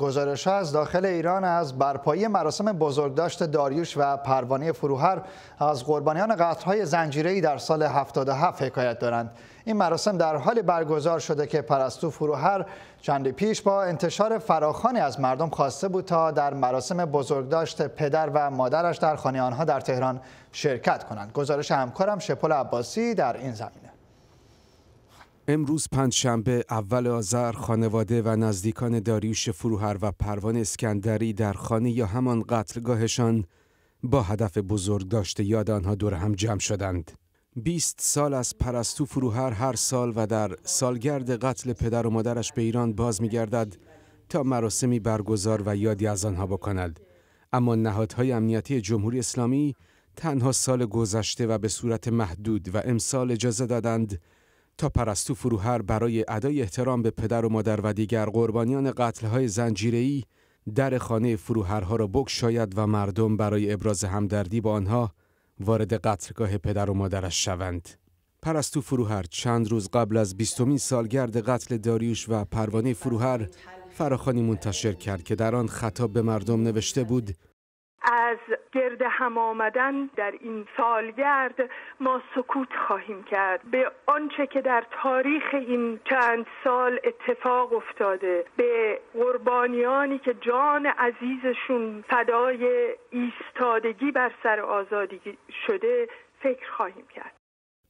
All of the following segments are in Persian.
گزارش از داخل ایران از برپایی مراسم بزرگداشت داریوش و پروانه فروهر از قربانیان قتلهای زنجیره‌ای در سال 77 حکایت دارند. این مراسم در حال برگزار شده که پرستو فروهر چند پیش با انتشار فراخانی از مردم خواسته بود تا در مراسم بزرگداشت پدر و مادرش در خانه آنها در تهران شرکت کنند. گزارش همکارم شپل عباسی در این زمین. امروز پنجشنبه اول آذر خانواده و نزدیکان داریوش فروهر و پروان اسکندری در خانه یا همان قتلگاهشان با هدف بزرگ داشته یاد آنها دور هم جمع شدند. 20 سال از پرستو فروهر هر سال و در سالگرد قتل پدر و مادرش به ایران باز می گردد تا مراسمی برگزار و یادی از آنها بکند. اما نهادهای امنیتی جمهوری اسلامی تنها سال گذشته و به صورت محدود و امسال اجازه دادند تا پرستو فروهر برای ادای احترام به پدر و مادر و دیگر قربانیان قتلهای زنجیری در خانه فروهرها را بگشاید و مردم برای ابراز همدردی با آنها وارد قتلگاه پدر و مادرش شوند. پرستو فروهر چند روز قبل از بیستمین سالگرد قتل داریوش و پروانه فروهر فراخانی منتشر کرد که در آن خطاب به مردم نوشته بود گرد هم آمدن در این سالگرد ما سکوت خواهیم کرد به آنچه که در تاریخ این چند سال اتفاق افتاده به قربانیانی که جان عزیزشون فدای ایستادگی بر سر آزادی شده فکر خواهیم کرد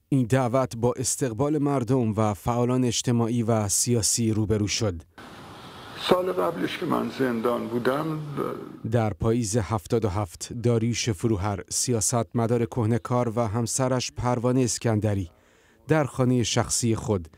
این دعوت با استقبال مردم و فعالان اجتماعی و سیاسی روبرو شد سال قبلش که من زندان بودم در پاییز 77 داریوش فروهر سیاست مدار کهنکار و همسرش پروانه اسکندری در خانه شخصی خود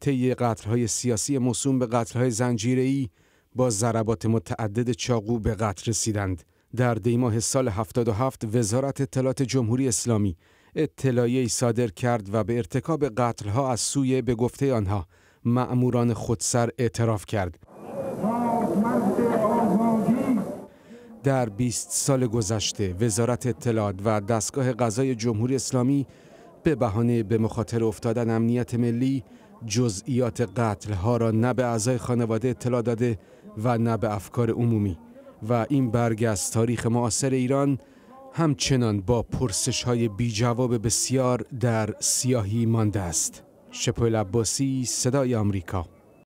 طی قتلهای سیاسی موسوم به قتلهای زنجیره‌ای با ضربات متعدد چاقو به قتل رسیدند در دیماه سال 77 وزارت اطلاعات جمهوری اسلامی اطلاعی صادر کرد و به ارتکاب قتلها از سوی به گفته آنها معموران خودسر اعتراف کرد در 20 سال گذشته وزارت اطلاعات و دستگاه قضای جمهوری اسلامی به بهانه به مخاطر افتادن امنیت ملی جزئیات قتل ها را نه به اعضای خانواده اطلاع داده و نه به افکار عمومی و این برگ از تاریخ معاصر ایران همچنان با پرسش های بی جواب بسیار در سیاهی مانده است. شپول عباسی صدای آمریکا